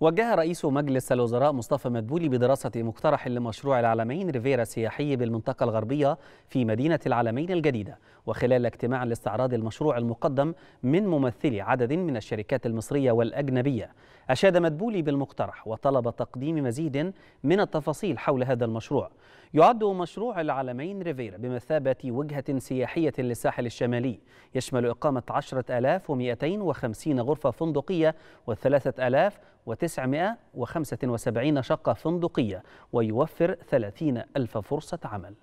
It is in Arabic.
وجه رئيس مجلس الوزراء مصطفى مدبولي بدراسة مقترح لمشروع العلمين ريفيرا السياحي بالمنطقة الغربية في مدينة العلمين الجديدة وخلال اجتماع لاستعراض المشروع المقدم من ممثلي عدد من الشركات المصرية والأجنبية أشاد مدبولي بالمقترح وطلب تقديم مزيد من التفاصيل حول هذا المشروع يعد مشروع العلمين ريفيرا بمثابة وجهة سياحية للساحل الشمالي يشمل إقامة 10250 غرفة فندقية و3000 وتسعمائة وخمسة وسبعين شقة فندقية ويوفر ثلاثين ألف فرصة عمل